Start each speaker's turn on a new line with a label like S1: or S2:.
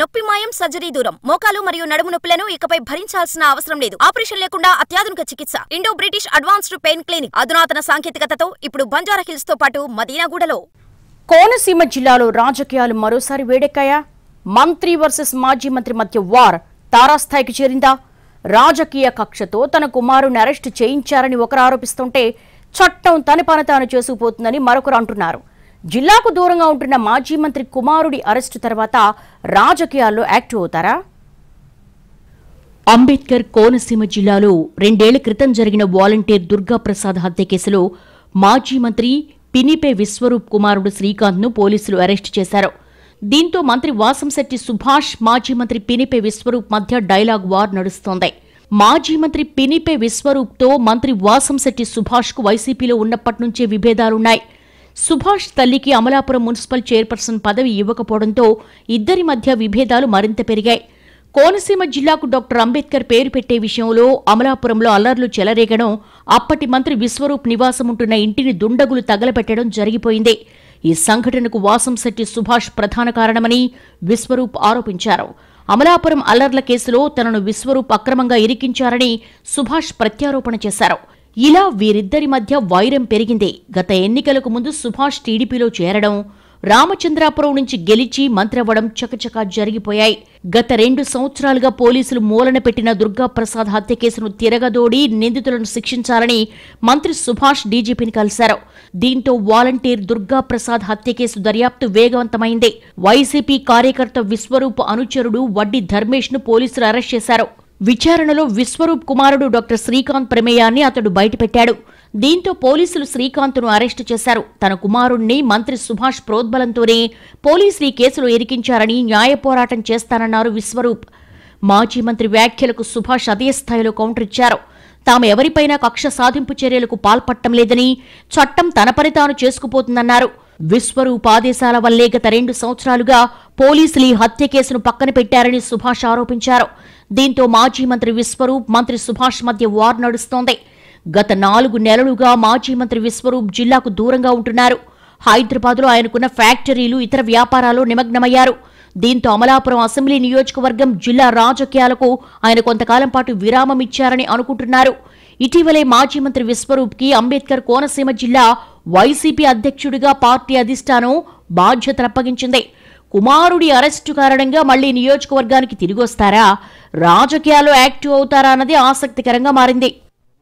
S1: నొప్పి మాయం సర్జరీ దూరం మోకాలు మరియు నడుము నొప్పులను ఇకపై భరించాల్సిన అవసరం లేదు ఆపరేషన్ లేకుండా అత్యాధునిక చికిత్స Indo British advanced pain clinic అధునాతన సాంకేతికతతో ఇప్పుడు బంజారా హిల్స్ తో పాటు మదీనాగూడలో కోనసీమ జిల్లాలో రాజకీయాలు మరోసారి వేడెక్కాయా మంత్రి వర్సెస్ మాజీ మంత్రి మధ్య వార్ తారాస్థాయికి చేరిందా రాజకీయ కక్షతో తన కుమారుని అరెస్టు చేయించారని ఒకరు ఆరోపిస్తుంటే చట్టం తనపాన తాను చేసుకుపోతుందని మరొకరు అంటున్నారు జిల్లాకు దూరంగా ఉంటున్న మాజీ మంత్రి కుమారుడి అరెస్టు తర్వాత రాజకీయాల్లో యాక్టివ్ అవుతారా అంబేద్కర్ కోనసీమ జిల్లాలో రెండేళ్ల క్రితం జరిగిన వాలంటీర్ దుర్గాప్రసాద్ హత్య కేసులో మాజీ మంత్రి పినిపే విశ్వరూప్ కుమారుడు శ్రీకాంత్ను పోలీసులు అరెస్టు చేశారు దీంతో మంత్రి వాసంశెట్టి సుభాష్ మాజీ మంత్రి పినిపే విశ్వరూప్ మధ్య డైలాగ్ వార్ నడుస్తోంది మాజీ మంత్రి పినిపే విశ్వరూప్తో మంత్రి వాసంశెట్టి సుభాష్కు వైసీపీలో ఉన్నప్పటి నుంచే విభేదాలున్నాయి సుభాష్ తల్లికి అమలాపురం మున్సిపల్ చైర్పర్సన్ పదవి ఇవ్వకపోవడంతో ఇద్దరి మధ్య విభేదాలు మరింత పెరిగాయి కోనసీమ జిల్లాకు డాక్టర్ అంబేద్కర్ పేరు పెట్టే విషయంలో అమలాపురంలో అల్లర్లు చెలరేగడం అప్పటి మంత్రి విశ్వరూప్ నివాసముంటున్న ఇంటిని దుండగులు తగలబెట్టడం జరిగిపోయింది ఈ సంఘటనకు వాసం శట్టి సుభాష్ ప్రధాన కారణమని విశ్వరూప్ ఆరోపించారు అమలాపురం అల్లర్ల కేసులో తనను విశ్వరూప్ అక్రమంగా ఇరికించారని సుభాష్ ప్రత్యారోపణ చేశారు ఇలా వీరిద్దరి మధ్య వైరం పెరిగింది గత ఎన్నికలకు ముందు సుభాష్ టీడీపీలో చేరడం రామచంద్రాపురం నుంచి గెలిచి మంత్రవ్వడం చకచకా జరిగిపోయాయి గత రెండు సంవత్సరాలుగా పోలీసులు మూలన పెట్టిన దుర్గాప్రసాద్ హత్య కేసును తిరగదోడి నిందితులను శిక్షించాలని మంత్రి సుభాష్ డీజీపీని కలిశారు దీంతో వాలంటీర్ దుర్గాప్రసాద్ హత్య కేసు దర్యాప్తు వేగవంతమైంది వైసీపీ కార్యకర్త విశ్వరూప్ అనుచరుడు వడ్డీ ధర్మేష్ను పోలీసులు అరెస్ట్ చేశారు విచారణలో విశ్వరూప్ కుమారుడు డాక్టర్ శ్రీకాంత్ ప్రమేయాన్ని అతడు బయటపెట్టాడు దీంతో పోలీసులు శ్రీకాంత్ను అరెస్టు చేశారు తన కుమారుణ్ణి మంత్రి సుభాష్ ప్రోద్బలంతోనే పోలీసులు ఈ కేసులు ఎరికించారని న్యాయ పోరాటం చేస్తానన్నారు విశ్వరూప్ మాజీ మంత్రి వ్యాఖ్యలకు సుభాష్ అదే స్థాయిలో కౌంటర్ ఇచ్చారు తాము ఎవరిపైనా కక్ష సాధింపు చర్యలకు పాల్పట్టం లేదని చట్టం తన పని తాను చేసుకుపోతుందన్నారు విశ్వరూప్ ఆదేశాల వల్లే గత రెండు సంవత్సరాలుగా పోలీసులు ఈ హత్య కేసును పక్కన పెట్టారని సుభాష్ ఆరోపించారు దీంతో మాజీ మంత్రి విశ్వరూప్ మంత్రి సుభాష్ మధ్య వార్ నడుస్తోంది గత నాలుగు నెలలుగా మాజీ మంత్రి విశ్వరూప్ జిల్లాకు దూరంగా ఉంటున్నారు హైదరాబాద్లో ఆయనకున్న ఫ్యాక్టరీలు ఇతర వ్యాపారాలు నిమగ్నమయ్యారు దీంతో అమలాపురం అసెంబ్లీ నియోజకవర్గం జిల్లా రాజకీయాలకు ఆయన కొంతకాలం పాటు విరామం ఇచ్చారని అనుకుంటున్నారు ఇటీవలే మాజీ మంత్రి విశ్వరూప్ కి అంబేద్కర్ కోనసీమ జిల్లా వైసీపీ అధ్యక్షుడిగా పార్టీ అధిష్టానం బాధ్యతలు అప్పగించింది కుమారుడి అరెస్టు కారణంగా మళ్లీ నియోజకవర్గానికి తిరిగొస్తారా రాజకీయాల్లో యాక్టివ్ అవుతారా అన్నది ఆసక్తికరంగా మారింది